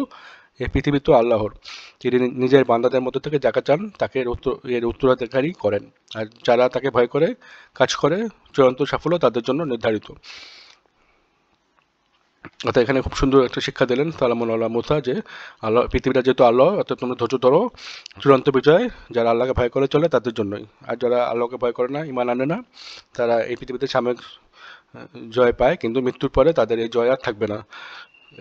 এ পৃথিবী তো আল্লাহর তিনি নিজের বান্দাদের মধ্যে থেকে যাকে চান তাকে এর উত্তরাধিকারী করেন আর যারা তাকে ভয় করে কাজ করে চূড়ান্ত সাফল্য তাদের জন্য নির্ধারিত অর্থাৎ এখানে খুব সুন্দর একটা শিক্ষা দিলেন সালামুল আল্লাহ মুসা যে আল্লাহ পৃথিবীটা যেহেতু আল্লাহ অর্থাৎ তোমরা ধৈর্য ধরো চূড়ান্ত বিজয় যারা আল্লাহকে ভয় করে চলে তাদের জন্যই আর যারা আল্লাহকে ভয় করে না ইমান আনে না তারা এই পৃথিবীতে সাময়িক জয় পায় কিন্তু মৃত্যুর পরে তাদের এই জয় আর থাকবে না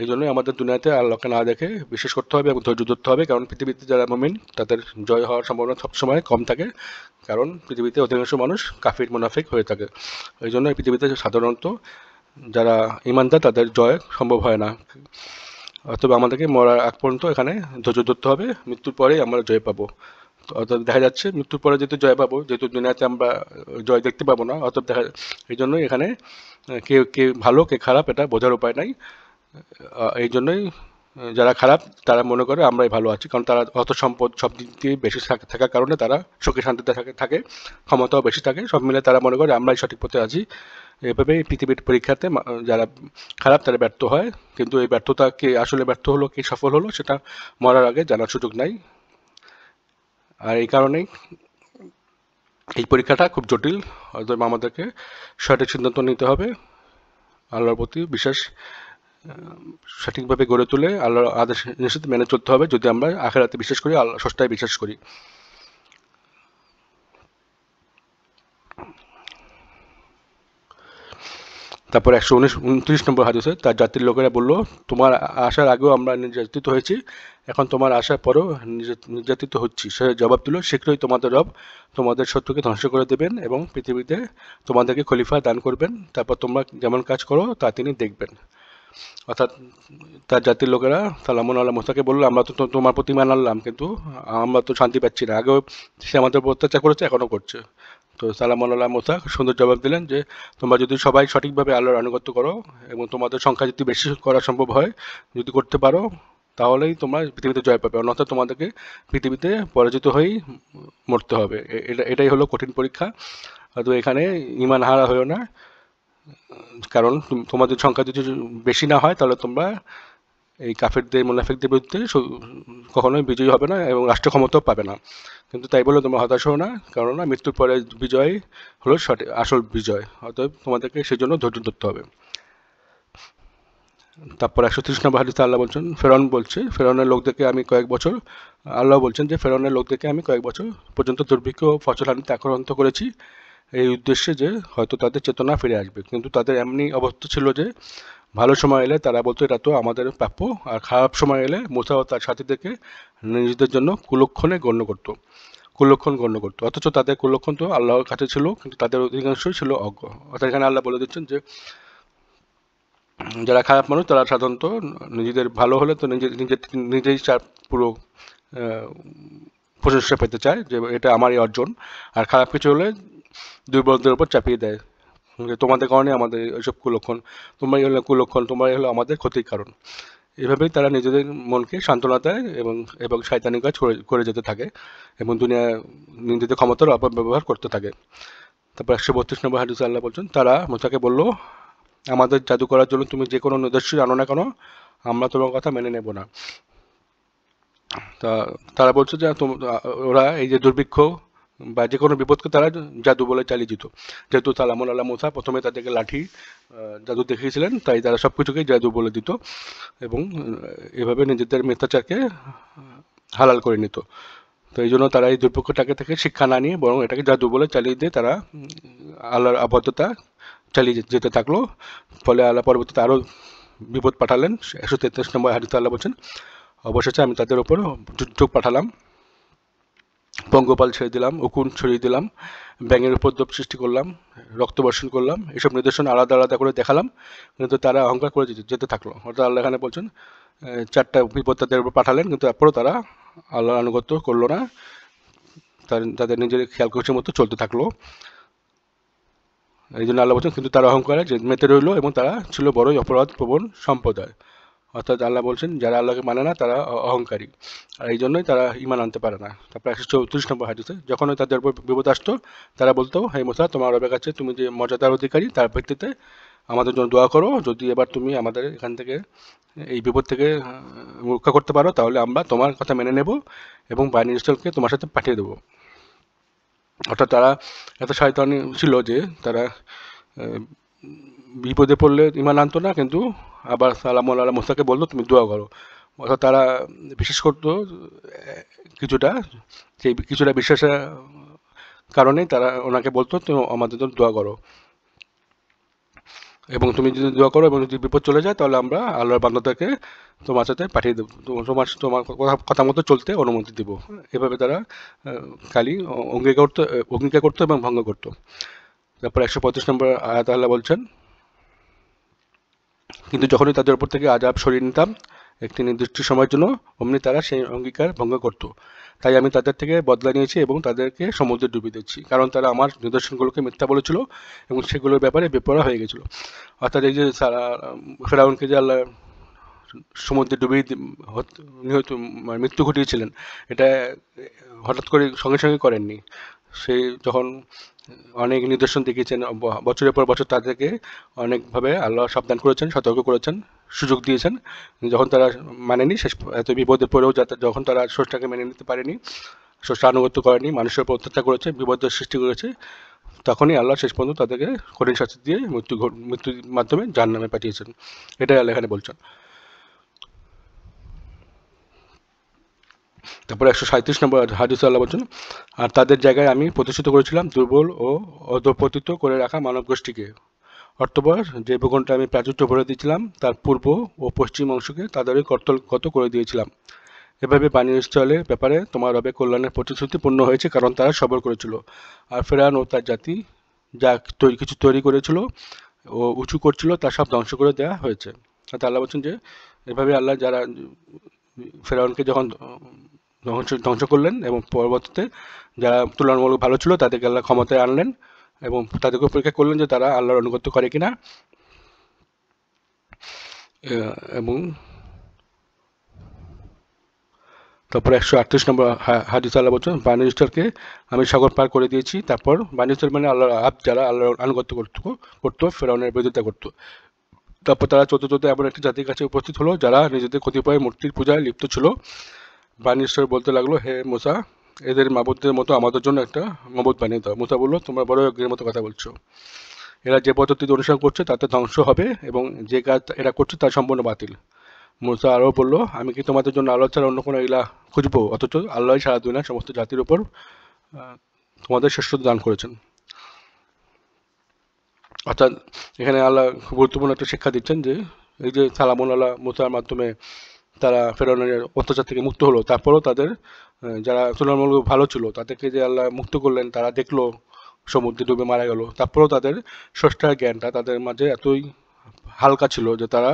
এই জন্যই আমাদের দুনিয়াতে আল্লাহকে না দেখে বিশ্বাস করতে হবে এবং ধৈর্য ধরতে হবে কারণ পৃথিবীতে যারা মমিন তাদের জয় হওয়ার সম্ভাবনা সবসময় কম থাকে কারণ পৃথিবীতে অধিকাংশ মানুষ কাফির মুনাফিক হয়ে থাকে এই জন্য পৃথিবীতে সাধারণত যারা ইমানদার তাদের জয় সম্ভব হয় না অথবা আমাদেরকে মরার আগ পর্যন্ত এখানে ধৈর্য ধরতে হবে মৃত্যুর পরেই আমরা জয় পাবো অর্থাৎ দেখা যাচ্ছে মৃত্যুর পরে যেহেতু জয় পাবো যেহেতু দুনিয়াতে আমরা জয় দেখতে পাবো না অর্থাৎ দেখা এই জন্যই এখানে কে কে ভালো কে খারাপ এটা বোঝার উপায় নাই এই জন্যই যারা খারাপ তারা মনে করে আমরাই ভালো আছি কারণ তারা অত সম্পদ সব দিক দিয়ে বেশি থাকার কারণে তারা সুখী শান্তিতে থাকে থাকে ক্ষমতাও বেশি থাকে সব মিলে তারা মনে করে আমরাই সঠিক পথে আছি এভাবে পৃথিবীর পরীক্ষাতে যারা খারাপ তারা ব্যর্থ হয় কিন্তু এই ব্যর্থতা কে আসলে ব্যর্থ হলো কে সফল হলো সেটা মরার আগে জানার সুযোগ নাই আর এই কারণেই এই পরীক্ষাটা খুব জটিল অথবা আমাদেরকে সঠিক সিদ্ধান্ত নিতে হবে আল্লাহর প্রতি বিশ্বাস সঠিকভাবে গড়ে তুলে আল্লাহর আদেশ নিষেধ মেনে চলতে হবে যদি আমরা আখেরাতে বিশ্বাস করি আল্লাহ ষষ্ঠায় বিশ্বাস করি তারপর একশো উনিশ উনত্রিশ নম্বর হাদিসে তার জাতির লোকেরা বলল তোমার আসার আগেও আমরা নির্যাতিত হয়েছি এখন তোমার আসার পরেও নির্যাতিত হচ্ছি সে জবাব দিল শীঘ্রই তোমাদের রব তোমাদের শত্রুকে ধ্বংস করে দেবেন এবং পৃথিবীতে তোমাদেরকে খলিফা দান করবেন তারপর তোমরা যেমন কাজ করো তা তিনি দেখবেন অর্থাৎ তার জাতির লোকেরা মন আল্লাহ মোসাকে বললো আমরা তো তোমার প্রতি মান আনলাম কিন্তু আমরা তো শান্তি পাচ্ছি না আগেও সে আমাদের উপর অত্যাচার করেছে এখনও করছে তো সালাম আল্লাহ মোসা সুন্দর জবাব দিলেন যে তোমরা যদি সবাই সঠিকভাবে আল্লাহর আনুগত্য করো এবং তোমাদের সংখ্যা যদি বেশি করা সম্ভব হয় যদি করতে পারো তাহলেই তোমরা পৃথিবীতে জয় পাবে অন্যথা তোমাদেরকে পৃথিবীতে পরাজিত হয়েই মরতে হবে এটা এটাই হলো কঠিন পরীক্ষা তো এখানে ইমান হারা হয়েও না কারণ তোমাদের সংখ্যা যদি বেশি না হয় তাহলে তোমরা এই কাফেরদের মোনাফেকদের বিরুদ্ধে কখনোই বিজয়ী হবে না এবং রাষ্ট্র ক্ষমতাও পাবে না কিন্তু তাই বলে তোমরা হতাশ হও না কেননা মৃত্যুর পরে বিজয় হলো সঠিক আসল বিজয় অতএব তোমাদেরকে সেজন্য ধৈর্য ধরতে হবে তারপর একশো ত্রিশ নম্বর হাদিসে আল্লাহ বলছেন ফেরন বলছে ফেরনের লোকদেরকে আমি কয়েক বছর আল্লাহ বলছেন যে ফেরনের লোকদেরকে আমি কয়েক বছর পর্যন্ত দুর্ভিক্ষ ও ফসলহানিতে আক্রান্ত করেছি এই উদ্দেশ্যে যে হয়তো তাদের চেতনা ফিরে আসবে কিন্তু তাদের এমনি অবস্থা ছিল যে ভালো সময় এলে তারা বলতো এটা তো আমাদের প্রাপ্য আর খারাপ সময় এলে মুসা ও তার সাথীদেরকে নিজেদের জন্য কুলক্ষণে গণ্য করত কুলক্ষণ গণ্য করত অথচ তাদের কুলক্ষণ তো আল্লাহর কাছে ছিল কিন্তু তাদের অধিকাংশই ছিল অজ্ঞ অর্থাৎ এখানে আল্লাহ বলে দিচ্ছেন যে যারা খারাপ মানুষ তারা সাধারণত নিজেদের ভালো হলে তো নিজে নিজে নিজেই পুরো প্রশংসা পেতে চায় যে এটা আমারই অর্জন আর খারাপ কিছু হলে দুর্বলদের উপর চাপিয়ে দেয় যে তোমাদের কারণে আমাদের এইসব কুলক্ষণ তোমার হলো কুলক্ষণ তোমার হলো আমাদের ক্ষতির কারণ এভাবেই তারা নিজেদের মনকে সান্ত্বনা দেয় এবং এবং শয়তানি কাজ করে যেতে থাকে এবং দুনিয়া নিজেদের ক্ষমতার অপব্যবহার করতে থাকে তারপর একশো বত্রিশ নম্বর হাদিস আল্লাহ বলছেন তারা মোসাকে বলল আমাদের জাদু করার জন্য তুমি যে কোনো নির্দেশই জানো না কেন আমরা তোমার কথা মেনে নেব না তা তারা বলছে যে ওরা এই যে দুর্ভিক্ষ বা যে কোনো বিপদকে তারা জাদু বলে চালিয়ে দিত যেহেতু সালামুল আল্লাহ মোসা প্রথমে তাদেরকে লাঠি জাদু দেখিয়েছিলেন তাই তারা সব কিছুকেই জাদু বলে দিত এবং এভাবে নিজেদের মিথ্যাচারকে হালাল করে নিত তো এই জন্য তারা এই দুর্ভিক্ষটাকে থেকে শিক্ষা না নিয়ে বরং এটাকে জাদু বলে চালিয়ে দিয়ে তারা আল্লাহর আবদ্ধতা চালিয়ে যেতে থাকলো ফলে আল্লাহ পরবর্তীতে আরও বিপদ পাঠালেন একশো তেত্রিশ নম্বর হাদিতে আল্লাহ বলছেন অবশেষে আমি তাদের ওপর দুর্যোগ পাঠালাম পঙ্গপাল ছেড়ে দিলাম উকুন ছড়িয়ে দিলাম ব্যাঙের উপদ্রব সৃষ্টি করলাম রক্তবর্ষণ করলাম এসব নিদর্শন আলাদা আলাদা করে দেখালাম কিন্তু তারা অহংকার করে যেতে থাকলো অর্থাৎ আল্লাহ এখানে বলছেন চারটা বিপদ তাদের উপর পাঠালেন কিন্তু তারপরেও তারা আল্লাহর আনুগত্য করলো না তাদের নিজের খেয়াল করছে মতো চলতে থাকলো এই জন্য আল্লাহ বলছেন কিন্তু তারা অহংকারে মেতে রইল এবং তারা ছিল বড়ই অপরাধ প্রবণ সম্প্রদায় অর্থাৎ আল্লাহ বলছেন যারা আল্লাহকে মানে না তারা অহংকারী আর এই জন্যই তারা ইমান আনতে পারে না তারপর একশো চৌত্রিশ নম্বর যখন যখনই তাদের উপর বিপদ আসতো তারা বলতো হে মোসা তোমার রবের কাছে তুমি যে মর্যাদার অধিকারী তার ভিত্তিতে আমাদের জন্য দোয়া করো যদি এবার তুমি আমাদের এখান থেকে এই বিপদ থেকে রক্ষা করতে পারো তাহলে আমরা তোমার কথা মেনে নেব এবং বাণী স্থলকে তোমার সাথে পাঠিয়ে দেবো অর্থাৎ তারা এত শয়তানি ছিল যে তারা বিপদে পড়লে ইমান আনতো না কিন্তু আবার সালাম আল্লাহ মুসাকে বললো তুমি দোয়া করো অর্থাৎ তারা বিশ্বাস করতো কিছুটা সেই কিছুটা বিশ্বাসের কারণেই তারা ওনাকে বলতো তুমি আমাদের জন্য দোয়া করো এবং তুমি যদি দোয়া করো এবং যদি বিপদ চলে যায় তাহলে আমরা আল্লাহর বান্ধবাকে তোমার সাথে পাঠিয়ে দেবো তোমার তোমার কথা মতো চলতে অনুমতি দেবো এভাবে তারা খালি অঙ্গীকার করতো অঙ্গীকার করতো এবং ভঙ্গ করতো তারপর একশো পঁয়ত্রিশ নম্বর আয়াত আল্লাহ বলছেন কিন্তু যখনই তাদের উপর থেকে আজাব সরিয়ে নিতাম একটি নির্দিষ্ট সময়ের জন্য অমনি তারা সেই অঙ্গীকার ভঙ্গ করত তাই আমি তাদের থেকে বদলা নিয়েছি এবং তাদেরকে সমুদ্রে ডুবিয়ে দিচ্ছি কারণ তারা আমার নিদর্শনগুলোকে মিথ্যা বলেছিল এবং সেগুলোর ব্যাপারে বেপরা হয়ে গেছিল অর্থাৎ এই যে ফেরাউনকে যে আল্লাহ সমুদ্রে ডুবিয়ে নিহত মানে মৃত্যু ঘটিয়েছিলেন এটা হঠাৎ করে সঙ্গে সঙ্গে করেননি সে যখন অনেক নিদর্শন দেখিয়েছেন বছরের পর বছর তাদেরকে অনেকভাবে আল্লাহ সাবধান করেছেন সতর্ক করেছেন সুযোগ দিয়েছেন যখন তারা মানেনি শেষ এত বিপদে পড়েও যাতে যখন তারা ষষ্ঠাকে মেনে নিতে পারেনি ষষ্ঠা আনুগত্য করেনি মানুষের উপর অত্যাচার করেছে বিপদের সৃষ্টি করেছে তখনই আল্লাহ শেষ পর্যন্ত তাদেরকে কঠিন শাস্তি দিয়ে মৃত্যু মৃত্যুর মাধ্যমে নামে পাঠিয়েছেন এটাই আল্লাহ এখানে বলছেন তারপর একশো সাঁত্রিশ নম্বর হাদিস আল্লাহ বলছেন আর তাদের জায়গায় আমি প্রতিষ্ঠিত করেছিলাম দুর্বল ও অধপতিত করে রাখা মানব গোষ্ঠীকে অর্থবর যে ভূখণ্ডটা আমি প্রাচুর্য ভরে দিয়েছিলাম তার পূর্ব ও পশ্চিম অংশকে তাদেরই কর্তলগত করে দিয়েছিলাম এভাবে বাণী ইসরায়েলের ব্যাপারে তোমার রবে কল্যাণের প্রতিশ্রুতি পূর্ণ হয়েছে কারণ তারা সবর করেছিল আর ফেরান ও তার জাতি যা তৈরি কিছু তৈরি করেছিল ও উঁচু করছিল তা সব ধ্বংস করে দেওয়া হয়েছে তাতে আল্লাহ বলছেন যে এভাবে আল্লাহ যারা ফেরাউনকে যখন ধ্বংস ধ্বংস করলেন এবং পরবর্তীতে যারা তুলনামূলক ভালো ছিল তাদেরকে আল্লাহ ক্ষমতায় আনলেন এবং তাদেরকে পরীক্ষা করলেন যে তারা আল্লাহর অনুগত্য করে কিনা এবং তারপর একশো আটত্রিশ নম্বর হাদিস আল্লাহ বলছেন বাণিজ্যকে আমি সাগর পার করে দিয়েছি তারপর বাণিজ্য মানে আল্লাহ আপ যারা আল্লাহর আনুগত্য করত করতো ফেরাউনের বিরোধিতা করতো তারপর তারা চোদ্দ চোদ্দ এমন একটি জাতির কাছে উপস্থিত হলো যারা নিজেদের কতিপয় মূর্তির পূজায় লিপ্ত ছিল বাণী ঈশ্বর বলতে লাগলো হে মোসা এদের মাবুদদের মতো আমাদের জন্য একটা মাবুদ বানিয়ে দাও মোসা বললো তোমরা বড় অগ্রের মতো কথা বলছো এরা যে পদ্ধতিতে অনুসরণ করছে তাতে ধ্বংস হবে এবং যে কাজ এরা করছে তা সম্পূর্ণ বাতিল মোসা আরও বলল আমি কি তোমাদের জন্য আল্লাহ ছাড়া অন্য কোনো ইলা খুঁজবো অথচ আল্লাহ সারা না সমস্ত জাতির উপর তোমাদের শ্রেষ্ঠ দান করেছেন অর্থাৎ এখানে আল্লাহ গুরুত্বপূর্ণ একটা শিক্ষা দিচ্ছেন যে এই যে সালামুল আল্লাহ মোসার মাধ্যমে তারা ফেরাউনের অত্যাচার থেকে মুক্ত হলো তারপরও তাদের যারা তুলনামূলক ভালো ছিল তাদেরকে যে আল্লাহ মুক্ত করলেন তারা দেখলো সমুদ্রে ডুবে মারা গেল তারপরেও তাদের স্রষ্টার জ্ঞানটা তাদের মাঝে এতই হালকা ছিল যে তারা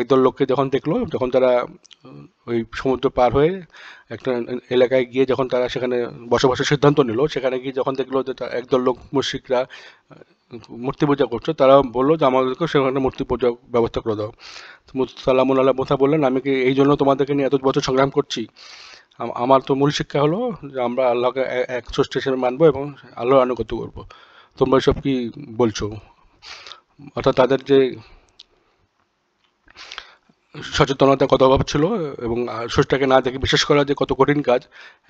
একদল লোককে যখন দেখলো যখন তারা ওই সমুদ্র পার হয়ে একটা এলাকায় গিয়ে যখন তারা সেখানে বসবাসের সিদ্ধান্ত নিল সেখানে গিয়ে যখন দেখলো যে একদল লোক মুশিকরা মূর্তি পূজা করছে তারা বললো যে আমাদেরকে সেখানে মূর্তি পূজা ব্যবস্থা করে দাও সালামুল আল্লাহ মোথা বললেন আমি কি এই জন্য তোমাদেরকে নিয়ে এত বছর সংগ্রাম করছি আমার তো মূল শিক্ষা হলো যে আমরা আল্লাহকে এক সৃষ্টি হিসেবে মানবো এবং আল্লাহর আনুগত্য করবো তোমরা সব কি বলছো অর্থাৎ তাদের যে সচেতনতা কত অভাব ছিল এবং সূচটাকে না দেখে বিশ্বাস করা যে কত কঠিন কাজ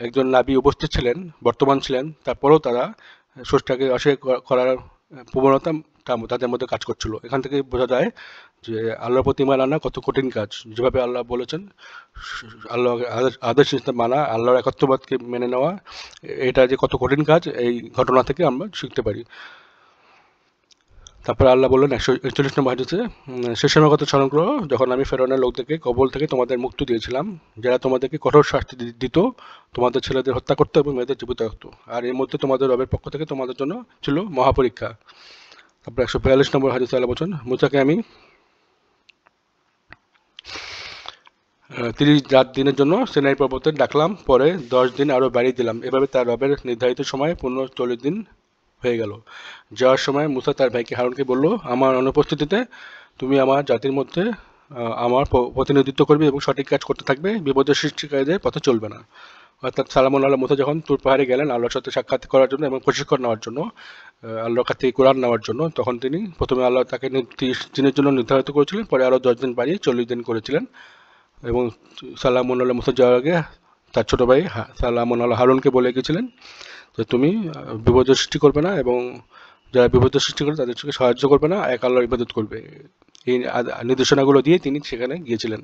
একজন নাবি উপস্থিত ছিলেন বর্তমান ছিলেন তারপরেও তারা সূচটাকে অস্বীকার করার প্রবণতা তাদের মধ্যে কাজ করছিল এখান থেকে বোঝা যায় যে আল্লাহর প্রতি আনা কত কঠিন কাজ যেভাবে আল্লাহ বলেছেন আল্লাহ আদেশ মানা আল্লাহর একত্রবাদকে মেনে নেওয়া এটা যে কত কঠিন কাজ এই ঘটনা থেকে আমরা শিখতে পারি তারপরে আল্লাহ বললেন একশো একচল্লিশ নম্বর হাদিসে সে সময় কথা যখন আমি ফেরানের লোকদেরকে কবল থেকে তোমাদের মুক্তি দিয়েছিলাম যারা তোমাদেরকে কঠোর শাস্তি দিত তোমাদের ছেলেদের হত্যা করতো এবং মেয়েদের জীবিত রাখতো আর এর মধ্যে তোমাদের রবের পক্ষ থেকে তোমাদের জন্য ছিল মহাপরীক্ষা তারপরে একশো বিয়াল্লিশ নম্বর হাদিস আল্লাহ বলছেন মুসাকে আমি তিরিশ রাত দিনের জন্য সেনাই পর্বতে ডাকলাম পরে দশ দিন আরও বাড়িয়ে দিলাম এভাবে তার রবের নির্ধারিত সময় পনেরো চল্লিশ দিন হয়ে গেল যাওয়ার সময় মুসা তার ভাইকে হারুনকে বলল আমার অনুপস্থিতিতে তুমি আমার জাতির মধ্যে আমার প্রতিনিধিত্ব করবে এবং সঠিক কাজ করতে থাকবে বিপদের সৃষ্টিকারীদের পথে চলবে না অর্থাৎ সালামুল আল্লাহ মুসা যখন তুর পাহাড়ে গেলেন আল্লাহর সাথে সাক্ষাৎ করার জন্য এবং প্রশিক্ষণ নেওয়ার জন্য আল্লাহর কাছ থেকে কোরআন নেওয়ার জন্য তখন তিনি প্রথমে আল্লাহ তাকে তিরিশ দিনের জন্য নির্ধারিত করেছিলেন পরে আরও দশ দিন বাড়িয়ে চল্লিশ দিন করেছিলেন এবং সালামুল আল্লাহ মুসা যাওয়ার আগে তার ছোটো ভাই সালামুল আল্লাহ হারুনকে বলে গেছিলেন যে তুমি বিপর্যয় সৃষ্টি করবে না এবং যারা বিপর্যয় সৃষ্টি করে তাদের চোখে সাহায্য করবে না এক আল্লাহর ইবাদত করবে এই নির্দেশনাগুলো দিয়ে তিনি সেখানে গিয়েছিলেন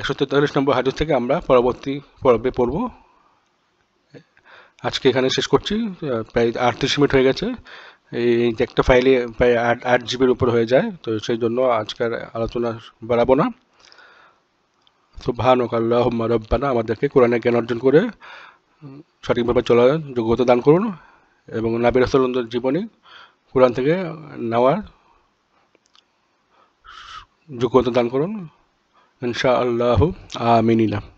একশো তেতাল্লিশ নম্বর হাজার থেকে আমরা পরবর্তী পর্বে পড়ব আজকে এখানে শেষ করছি প্রায় আটত্রিশ মিনিট হয়ে গেছে এই একটা ফাইলে প্রায় আট আট জিবির উপর হয়ে যায় তো সেই জন্য আজকের আলোচনা বাড়াবো না ও আল্লাহ রব্বানা আমাদেরকে কোরআনে জ্ঞান অর্জন করে সঠিকভাবে চলার যোগ্যতা দান করুন এবং নাবির রসুলের জীবনী কোরআন থেকে নেওয়ার যোগ্যতা দান করুন ইনশা আল্লাহ আমিনা